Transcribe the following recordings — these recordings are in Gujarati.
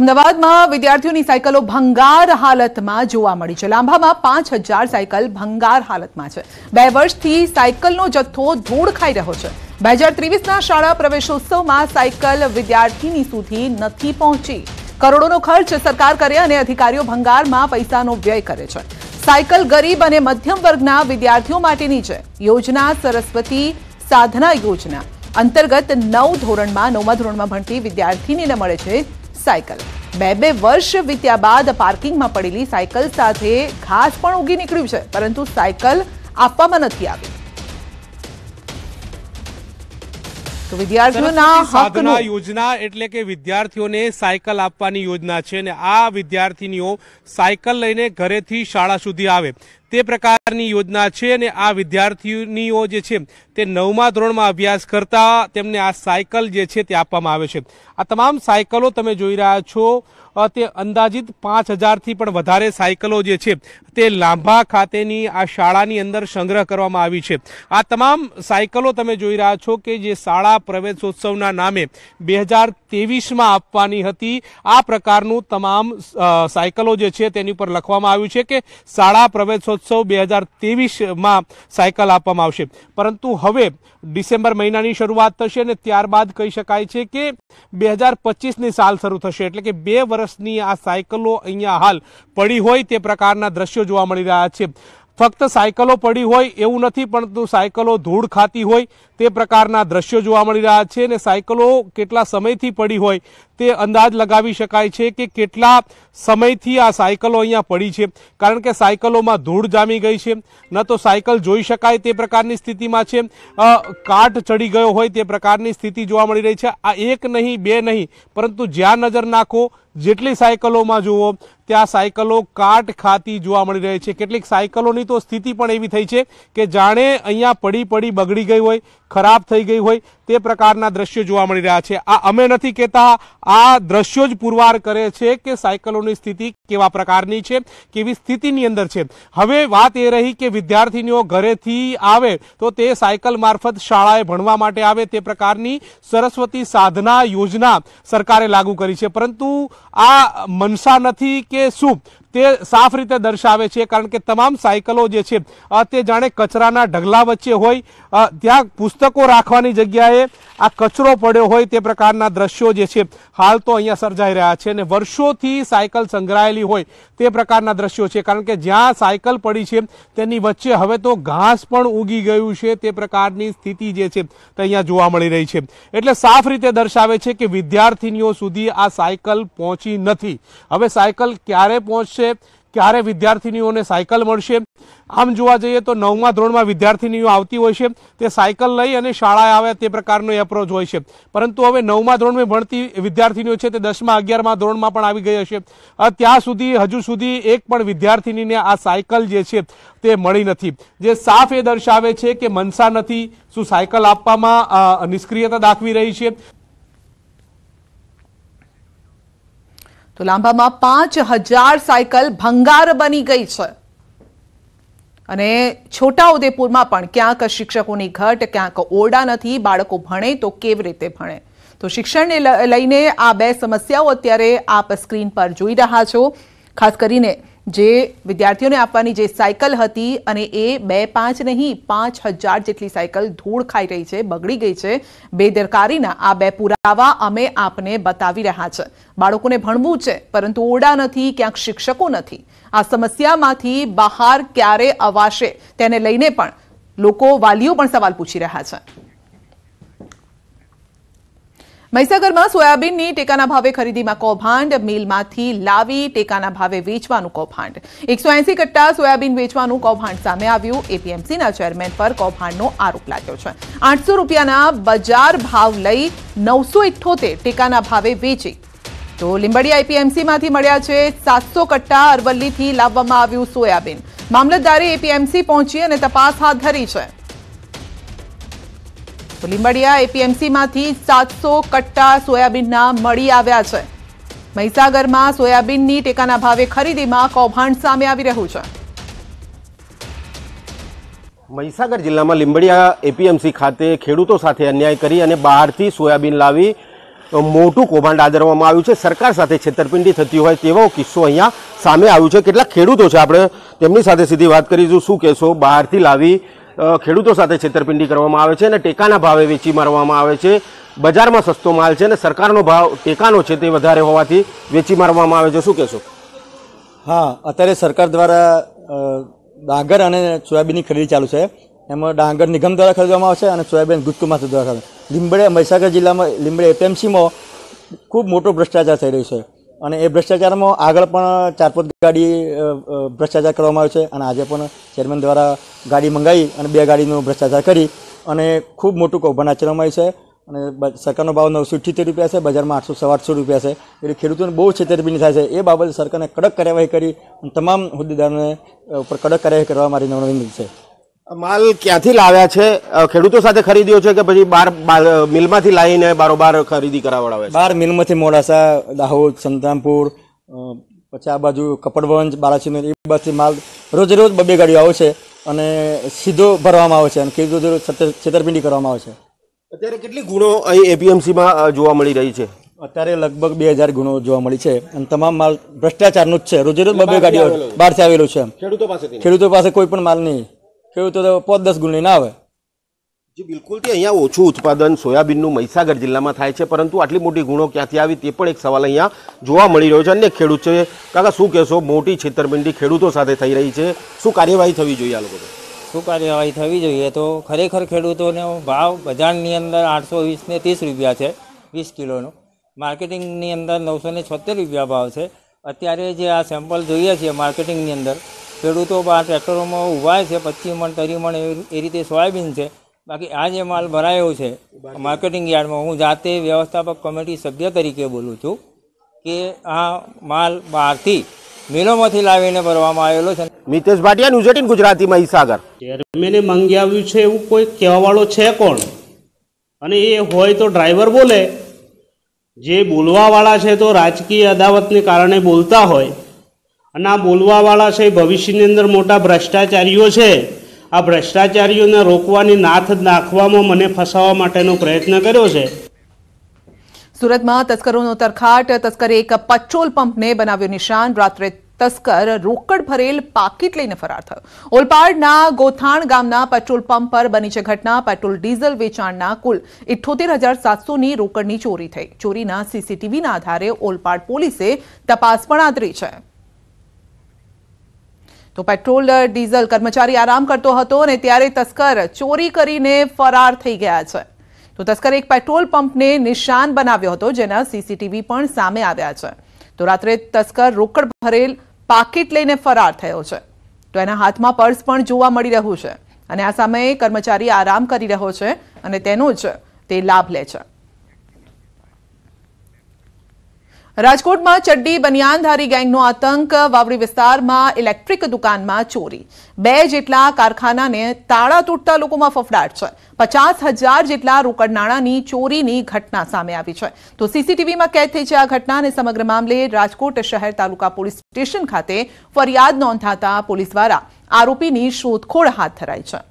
અમદાવાદમાં વિદ્યાર્થીઓની સાયકલો ભંગાર હાલતમાં જોવા મળી છે લાંબામાં પાંચ હજાર સાયકલ ભંગાર હાલતમાં છે બે વર્ષથી સાયકલનો જથ્થો ધૂળ ખાઈ રહ્યો છે બે હજાર ત્રેવીસના શાળા પ્રવેશોત્સવમાં સાયકલ વિદ્યાર્થીની સુધી નથી પહોંચી કરોડોનો ખર્ચ સરકાર કરે અને અધિકારીઓ ભંગારમાં પૈસાનો વ્યય કરે છે સાયકલ ગરીબ અને મધ્યમ વર્ગના વિદ્યાર્થીઓ માટેની છે યોજના સરસ્વતી સાધના યોજના અંતર્ગત નવ ધોરણમાં નવમા ધોરણમાં ભણતી વિદ્યાર્થીનીને મળે છે સાયકલ બે બે વર્ષ વીત્યા બાદ પાર્કિંગમાં પડેલી સાયકલ સાથે ઘાસ પણ ઉગી નીકળ્યું છે પરંતુ સાયકલ આપવામાં નથી આવી તો વિદ્યાર્થીઓના સાધના યોજના એટલે કે વિદ્યાર્થીઓને સાયકલ આપવાની યોજના છે અને આ વિદ્યાર્થીનીઓ સાયકલ લઈને ઘરેથી શાળા સુધી આવે તે પ્રકારની યોજના છે અને આ વિદ્યાર્થીનીઓ જે છે તે નવમા ધોરણમાં અભ્યાસ કરતા તેમને આ સાયકલ જે છે તે આપવામાં આવે છે આ તમામ સાયકલો તમે જોઈ રહ્યા છો તે અંદાજિત પાંચ હજારથી પણ વધારે સાયકલો જે છે તે લાંભા ખાતેની આ શાળાની અંદર સંગ્રહ કરવામાં આવી છે આ તમામ સાયકલો તમે જોઈ રહ્યા છો કે જે શાળા પ્રવેશોત્સવના નામે બે હજાર તેવીસમાં આપવાની હતી આ પ્રકારનું તમામ સાયકલો જે છે તેની ઉપર લખવામાં આવ્યું છે કે શાળા પ્રવેશોત્સવ બે હજાર તેવીસમાં સાયકલ આપવામાં આવશે પરંતુ હવે ડિસેમ્બર મહિનાની શરૂઆત થશે અને ત્યારબાદ કહી શકાય છે કે બે હજાર પચીસની સાલ શરૂ થશે એટલે કે બે વર્ષની આ સાયકલો અહીંયા હાલ પડી હોય તે પ્રકારના દ્રશ્યો જોવા મળી રહ્યા છે ફક્ત સાયકલો પડી હોય એવું નથી પરંતુ સાયકલો ધૂળ ખાતી હોય તે પ્રકારના દ્રશ્યો જોવા મળી રહ્યા છે અને સાયકલો કેટલા સમયથી પડી હોય તે અંદાજ લગાવી શકાય છે કે કેટલા સમયથી આ સાયકલો અહીંયા પડી છે કારણ કે સાયકલોમાં ધૂળ જામી ગઈ છે ન તો સાયકલ જોઈ શકાય તે પ્રકારની સ્થિતિમાં છે કાટ ચડી ગયો હોય તે પ્રકારની સ્થિતિ જોવા મળી રહી છે આ એક નહીં બે નહીં પરંતુ જ્યાં નજર નાખો જેટલી સાયકલોમાં જુઓ ત્યાં સાયકલો કાટ ખાતી જોવા મળી રહી છે કેટલીક સાયકલોની તો સ્થિતિ પણ એવી થઈ છે કે જાણે અહીંયા પડી પડી બગડી ગઈ હોય ખરાબ થઈ ગઈ હોય તે પ્રકારના દ્રશ્યો જોવા મળી રહ્યા છે આ અમે નથી કહેતા આ દ્રશ્યો જ પુરવાર કરે છે કે સાયકલોની સ્થિતિ કેવા પ્રકારની છે કેવી સ્થિતિની અંદર છે હવે વાત એ રહી કે વિદ્યાર્થીનીઓ ઘરેથી આવે તો તે સાયકલ મારફત શાળાએ ભણવા માટે આવે તે પ્રકારની સરસ્વતી સાધના યોજના સરકારે લાગુ કરી છે પરંતુ આ મનસા નથી કે શું તે સાફ રીતે દર્શાવે છે કારણ કે તમામ સાયકલો જે છે તે જાણે કચરાના ઢગલા વચ્ચે હોય ત્યાં પુસ્તકો રાખવાની જગ્યાએ આ કચરો પડ્યો હોય તે પ્રકારના દ્રશ્યો જે છે હાલ તો અહીંયા સર્જાઈ રહ્યા છે અને વર્ષોથી સાયકલ સંગ્રહાયેલી હોય તે પ્રકારના દ્રશ્યો છે કારણ કે જ્યાં સાયકલ પડી છે તેની વચ્ચે હવે તો ઘાસ પણ ઉગી ગયું છે તે પ્રકારની સ્થિતિ જે છે તે અહીંયા જોવા મળી રહી છે એટલે સાફ રીતે દર્શાવે છે કે વિદ્યાર્થીનીઓ સુધી આ સાયકલ પહોંચી નથી હવે સાયકલ ક્યારે પહોંચશે મળશે ક્યારે વિદ્યાર્થીનીઓને સાયકલ મળશે આમ જોવા જઈએ તો નવમા ધોરણમાં વિદ્યાર્થીનીઓ આવતી હોય છે તે સાયકલ લઈ અને શાળાએ આવે તે પ્રકારનો એપ્રોચ હોય છે પરંતુ હવે નવમા ધોરણમાં ભણતી વિદ્યાર્થીનીઓ છે તે દસમા અગિયારમા ધોરણમાં પણ આવી ગઈ હશે ત્યાં સુધી હજુ સુધી એક પણ વિદ્યાર્થીનીને આ સાયકલ જે છે તે મળી નથી જે સાફ એ દર્શાવે છે કે મનસા નથી શું સાયકલ આપવામાં નિષ્ક્રિયતા દાખવી રહી છે તો લાંબામાં પાંચ હજાર સાયકલ ભંગાર બની ગઈ છે અને છોટાઉદેપુરમાં પણ ક્યાંક શિક્ષકોની ઘટ ક્યાંક ઓરડા નથી બાળકો ભણે તો કેવી રીતે ભણે તો શિક્ષણને લઈને આ બે સમસ્યાઓ અત્યારે આપ સ્ક્રીન પર જોઈ રહ્યા છો ખાસ કરીને જે વિદ્યાર્થીઓને આપવાની જે સાયકલ હતી અને એ બે પાંચ નહીં પાંચ હજાર જેટલી સાયકલ ધૂળ ખાઈ રહી છે બગડી ગઈ છે બેદરકારીના આ બે પુરાવા અમે આપને બતાવી રહ્યા છે બાળકોને ભણવું છે પરંતુ ઓરડા નથી ક્યાંક શિક્ષકો નથી આ સમસ્યામાંથી બહાર ક્યારે અવાશે તેને લઈને પણ લોકો વાલીઓ પણ સવાલ પૂછી રહ્યા છે મહીસાગરમાં સોયાબીનની ટેકાના ભાવે ખરીદીમાં કૌભાંડ મિલમાંથી લાવી ટેકાના ભાવે વેચવાનું કૌભાંડ એકસો એંસી કટ્ટા સોયાબીન વેચવાનું કૌભાંડ સામે આવ્યું એપીએમસીના ચેરમેન પર કૌભાંડનો આરોપ લાગ્યો છે આઠસો રૂપિયાના બજાર ભાવ લઈ નવસો ઇઠ્ઠોતેર ટેકાના ભાવે વેચી તો લીંબડી એપીએમસીમાંથી મળ્યા છે સાતસો કટ્ટા અરવલ્લીથી લાવવામાં આવ્યું સોયાબીન મામલતદારે એપીએમસી પહોંચી અને તપાસ હાથ ધરી છે તો લીંબડિયા એપીએમસીમાંથી સાતસો કટ્ટા સોયાબીનના મળી આવ્યા છે મહીસાગરમાં સોયાબીનની ટેકાના ભાવે ખરીદીમાં કૌભાંડ સામે આવી રહ્યું છે મહીસાગર જિલ્લામાં લીંબડિયા એપીએમસી ખાતે ખેડૂતો સાથે અન્યાય કરી અને બહારથી સોયાબીન લાવી મોટું કૌભાંડ આદરવામાં આવ્યું છે સરકાર સાથે છેતરપિંડી થતી હોય તેવો કિસ્સો અહીંયા સામે આવ્યો છે કેટલાક ખેડૂતો છે આપણે તેમની સાથે સીધી વાત કરીશું શું કહેશો બહારથી લાવી ખેડૂતો સાથે છેતરપિંડી કરવામાં આવે છે અને ટેકાના ભાવે વેચી મારવામાં આવે છે બજારમાં સસ્તો માલ છે અને સરકારનો ભાવ ટેકાનો છે તે વધારે હોવાથી વેચી મારવામાં આવે છે શું કહેશો હા અત્યારે સરકાર દ્વારા ડાંગર અને સોયાબીનની ખરીદી ચાલુ છે એમાં ડાંગર નિગમ દ્વારા ખરીદવામાં આવે છે અને સોયાબીન ગુજકુમાર દ્વારા ખરીદ લીંબડિયા મહીસાગર જિલ્લામાં લીંબડે એપીએમસીમાં ખૂબ મોટો ભ્રષ્ટાચાર થઈ રહ્યો છે અને એ ભ્રષ્ટાચારમાં આગળ પણ ચાર પાંચ ગાડી ભ્રષ્ટાચાર કરવામાં આવ્યો છે અને આજે પણ ચેરમેન દ્વારા ગાડી મંગાવી અને બે ગાડીનો ભ્રષ્ટાચાર કરી અને ખૂબ મોટું કૌભાંડ આચરવામાં આવ્યું છે અને સરકારનો ભાવ નવસો અઠ્યોતેર રૂપિયા છે બજારમાં આઠસો સવા આઠસો રૂપિયા છે એટલે ખેડૂતોને બહુ છેતરપિંડી થાય છે એ બાબતે સરકારને કડક કાર્યવાહી કરી અને તમામ હોદ્દેદારોને ઉપર કડક કાર્યવાહી કરવા મારી નમ્ર વિનંતી છે માલ ક્યાંથી લાવ્યા છે ખેડૂતો સાથે ખરીદ્યો છે કે પછી બાર મિલમાંથી લાવીને બારોબાર ખરીદી કરાવડાવે છે બાર મિલમાંથી મોડાસા દાહોદ સંતરામપુર પછી આ બાજુ કપડવંજ બાલાસિનોર એ બાજુથી માલ રોજે રોજ બબે ગાડીઓ આવે છે અને સીધો ભરવામાં આવે છે અને ખેડૂતો છેતરપિંડી કરવામાં આવે છે અત્યારે કેટલી ગુણો અહીં એપીએમસીમાં જોવા મળી રહી છે અત્યારે લગભગ બે હજાર ગુણો જોવા મળી છે અને તમામ માલ ભ્રષ્ટાચારનું જ છે રોજે રોજ બબે ગાડીઓ બહારથી આવેલું છે ખેડૂતો પાસે ખેડૂતો પાસે કોઈ પણ માલ નહીં ખેડૂતો તો પાંચ દસ ગુણ લઈને આવે જી બિલકુલ કે અહીંયા ઓછું ઉત્પાદન સોયાબીનનું મહીસાગર જિલ્લામાં થાય છે પરંતુ આટલી મોટી ગુણો ક્યાંથી આવી તે પણ એક સવાલ અહીંયા જોવા મળી રહ્યો છે અન્ય ખેડૂત છે કાકા શું કહેશો મોટી છેતરપિંડી ખેડૂતો સાથે થઈ રહી છે શું કાર્યવાહી થવી જોઈએ આ લોકો શું કાર્યવાહી થવી જોઈએ તો ખરેખર ખેડૂતોનો ભાવ બજારની અંદર આઠસો વીસને ત્રીસ રૂપિયા છે વીસ કિલોનો માર્કેટિંગની અંદર નવસો ને છોતેર રૂપિયા ભાવ છે અત્યારે જે આ સેમ્પલ જોઈએ છીએ માર્કેટિંગની અંદર ખેડૂતો આ ટ્રેક્ટરોમાં ઊભા છે પચીસ મણ ત્રીસ મણ એ રીતે સોયાબીન છે બાકી આ જે માલ ભરાયો છે માર્કેટિંગ યાર્ડમાં હું જાતે વ્યવસ્થાપક કમિટી સભ્ય તરીકે બોલું છું કે આ માલ બહારથી મિલોમાંથી લાવીને ભરવામાં આવેલો છે મિતેશ ભાટિયા ન્યૂઝ એટીન ગુજરાતી મહીસાગર ચેરમેને મંગાવ્યું છે એવું કોઈ કહેવાવાળો છે કોણ અને એ હોય તો ડ્રાઈવર બોલે જે બોલવાવાળા છે તો રાજકીય અદાવતને કારણે બોલતા હોય અને આ બોલવાવાળા છે ભવિષ્યની અંદર મોટા ભ્રષ્ટાચારીઓ છે આ ભ્રષ્ટાચારીઓને રોકવાની નાથ નાખવામાં મને ફસાવવા માટેનો પ્રયત્ન કર્યો છે સુરતમાં તસ્કરોનો તરખાટ તસ્કરે એક પેટ્રોલ પંપને બનાવ્યો નિશાન રાત્રે તસ્કર રોકડ ભરેલ પાકીટ લઈને ફરાર થયો ઓલપાડના ગોથાણ ગામના પેટ્રોલ પંપ પર બની છે ઘટના પેટ્રોલ ડીઝલ વેચાણના કુલ ઇઠોતેર હજાર સાતસોની રોકડની ચોરી થઈ ચોરીના સીસીટીવીના આધારે ઓલપાડ પોલીસે તપાસ પણ આદરી છે તો પેટ્રોલ ડીઝલ કર્મચારી આરામ કરતો હતો અને ત્યારે તસ્કર ચોરી કરીને ફરાર થઈ ગયા છે તો તસ્કરે એક પેટ્રોલ પંપને નિશાન બનાવ્યો હતો જેના સીસીટીવી પણ સામે આવ્યા છે તો રાત્રે તસ્કર રોકડ ભરેલ પાકીટ લઈને ફરાર થયો છે તો એના હાથમાં પર્સ પણ જોવા મળી રહ્યું છે અને આ સમયે કર્મચારી આરામ કરી રહ્યો છે અને તેનો જ તે લાભ લે છે રાજકોટમાં ચડ્ડી બનિયાનધારી ગેંગનો આતંક વાવડી વિસ્તારમાં ઇલેક્ટ્રિક દુકાનમાં ચોરી બે જેટલા કારખાનાને તાળા તૂટતા લોકોમાં ફફડાટ છે પચાસ હજાર જેટલા રોકડ નાણાંની ચોરીની ઘટના સામે આવી છે તો સીસીટીવીમાં કેદ થઈ છે આ ઘટના અને સમગ્ર મામલે રાજકોટ શહેર તાલુકા પોલીસ સ્ટેશન ખાતે ફરિયાદ નોંધાતા પોલીસ દ્વારા આરોપીની શોધખોળ હાથ ધરાઈ છે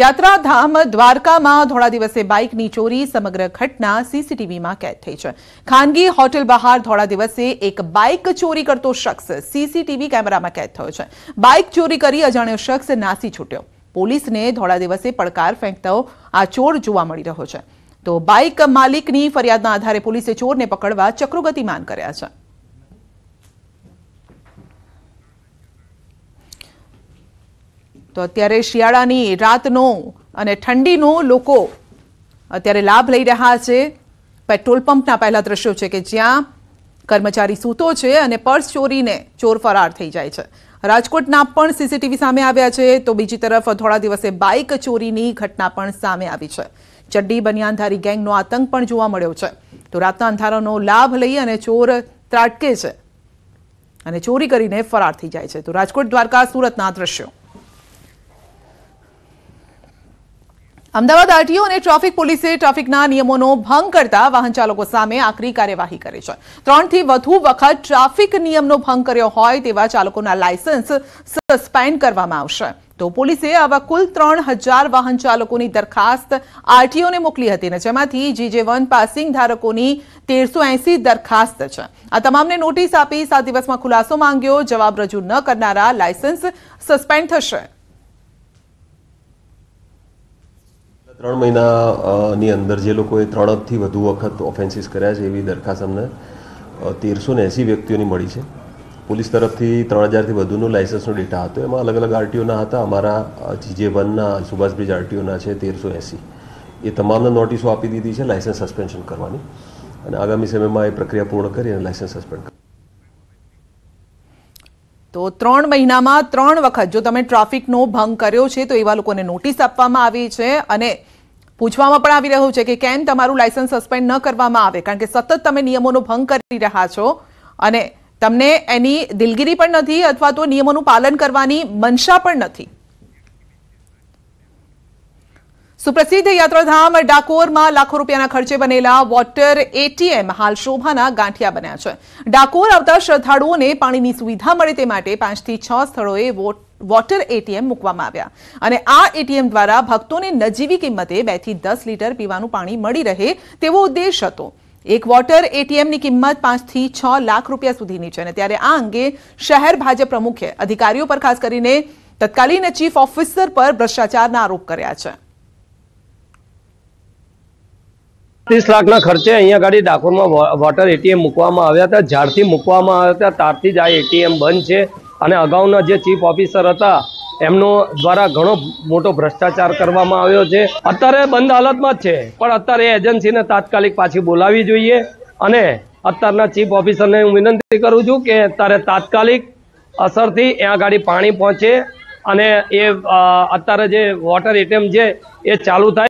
यात्रा धाम द्वारका માં થોડા દિવસ સે બાઇક ની ચોરી સમગ્ર ઘટના સીસીટીવી માં કેચ થઈ છે ખાનગી હોટેલ બહાર થોડા દિવસ સે એક બાઇક ચોરી કરતો શખ્સ સીસીટીવી કેમેરા માં કેચ થયો છે બાઇક ચોરી કરી અજાણ્યો શખ્સ નાસી છૂટ્યો પોલીસને ધોડા દિવસ સે પડકાર ફેંકતા આ ચોર જોવા મળી રહ્યો છે તો બાઇક માલિક ની ફરિયાદ ના આધારે પોલીસે ચોર ને પકડવા ચક્રોગતિમાન કર્યા છે તો અત્યારે શિયાળાની રાતનો અને ઠંડીનો લોકો અત્યારે લાભ લઈ રહ્યા છે પેટ્રોલ પંપના પહેલા દ્રશ્યો છે કે જ્યાં કર્મચારી સૂતો છે અને પર્સ ચોરીને ચોર ફરાર થઈ જાય છે રાજકોટના પણ સીસીટીવી સામે આવ્યા છે તો બીજી તરફ થોડા દિવસે બાઇક ચોરીની ઘટના પણ સામે આવી છે ચડ્ડી બનિયાનધારી ગેંગનો આતંક પણ જોવા મળ્યો છે તો રાતના અંધારાનો લાભ લઈ અને ચોર ત્રાટકે છે અને ચોરી કરીને ફરાર થઈ જાય છે તો રાજકોટ દ્વારકા સુરતના દ્રશ્યો અમદાવાદ આરટીઓ અને ટ્રાફિક પોલીસે ટ્રાફિકના નિયમોનો ભંગ કરતા વાહન ચાલકો સામે આકરી કાર્યવાહી કરી છે 3 થી વધુ વખત ટ્રાફિક નિયમનો ભંગ કર્યો હોય તેવા ચાલકોના લાયસન્સ સસ્પેન્ડ કરવામાં આવશે તો પોલીસે આવા કુલ 3000 વાહન ચાલકોની દરખાસ્ત આરટીઓને મોકલી હતી જેનામાંથી જીજી1 પાસિંગ ધારકોની 1380 દરખાસ્ત છે આ તમામને નોટિસ આપી 7 દિવસમાં ખુલાસો માંગ્યો જવાબ રજૂ ન કરનારા લાયસન્સ સસ્પેન્ડ થશે ત્રણ મહિનાની અંદર જે લોકોએ ત્રણથી વધુ વખત ઓફેન્સીસ કર્યા છે એવી દરખાસ્ત અમને તેરસો ને એંસી વ્યક્તિઓની મળી છે પોલીસ તરફથી ત્રણ હજારથી વધુનો લાઇસન્સનો ડેટા હતો એમાં અલગ અલગ આરટીઓના હતા અમારા જીજે વનના સુભાષ આરટીઓના છે તેરસો એંસી એ તમામને નોટિસો આપી દીધી છે લાઇસન્સ સસ્પેન્શન કરવાની અને આગામી સમયમાં એ પ્રક્રિયા પૂર્ણ કરી અને લાઇસન્સ સસ્પેન્ડ તો ત્રણ મહિનામાં ત્રણ વખત જો તમે ટ્રાફિકનો ભંગ કર્યો છે તો એવા લોકોને નોટિસ આપવામાં આવી છે અને પૂછવામાં પણ આવી રહ્યું છે કે કેમ તમારું લાયસન્સ સસ્પેન્ડ ન કરવામાં આવે કારણ કે સતત તમે નિયમોનો ભંગ કરી રહ્યા છો અને તમને એની દિલગીરી પણ નથી અથવા તો નિયમોનું પાલન કરવાની મનશા પણ નથી સુપ્રસિદ્ધ યાત્રાધામ ડાકોરમાં લાખો રૂપિયાના ખર્ચે બનેલા વોટર એટીએમ હાલ શોભાના ગાંઠિયા બન્યા છે ડાકોર આવતા શ્રદ્ધાળુઓને પાણીની સુવિધા મળે તે માટે પાંચથી છ સ્થળોએ વોટર એટીએમ મૂકવામાં આવ્યા અને આ એટીએમ દ્વારા ભક્તોને નજીવી કિંમતે બે થી દસ લીટર પીવાનું પાણી મળી રહે તેવો ઉદ્દેશ હતો એક વોટર એટીએમની કિંમત પાંચથી છ લાખ રૂપિયા સુધીની છે અને ત્યારે આ અંગે શહેર ભાજપ પ્રમુખે અધિકારીઓ પર ખાસ કરીને તત્કાલીન ચીફ ઓફિસર પર ભ્રષ્ટાચારના આરોપ કર્યા છે ત્રીસ લાખના ખર્ચે અહીંયા ગાડી ડાકોરમાં વોટર એટીએમ મૂકવામાં આવ્યા હતા ઝાડથી મૂકવામાં આવ્યા હતા ત્યારથી જ આ એટીએમ બંધ છે અને અગાઉના જે ચીફ ઓફિસર હતા એમનો દ્વારા ઘણો મોટો ભ્રષ્ટાચાર કરવામાં આવ્યો છે અત્યારે બંધ હાલતમાં જ છે પણ અત્યારે એજન્સીને તાત્કાલિક પાછી બોલાવી જોઈએ અને અત્યારના ચીફ ઓફિસરને હું વિનંતી કરું છું કે અત્યારે તાત્કાલિક અસરથી ત્યાં ગાડી પાણી પહોંચે અને એ અત્યારે જે વોટર એટીએમ છે એ ચાલુ થાય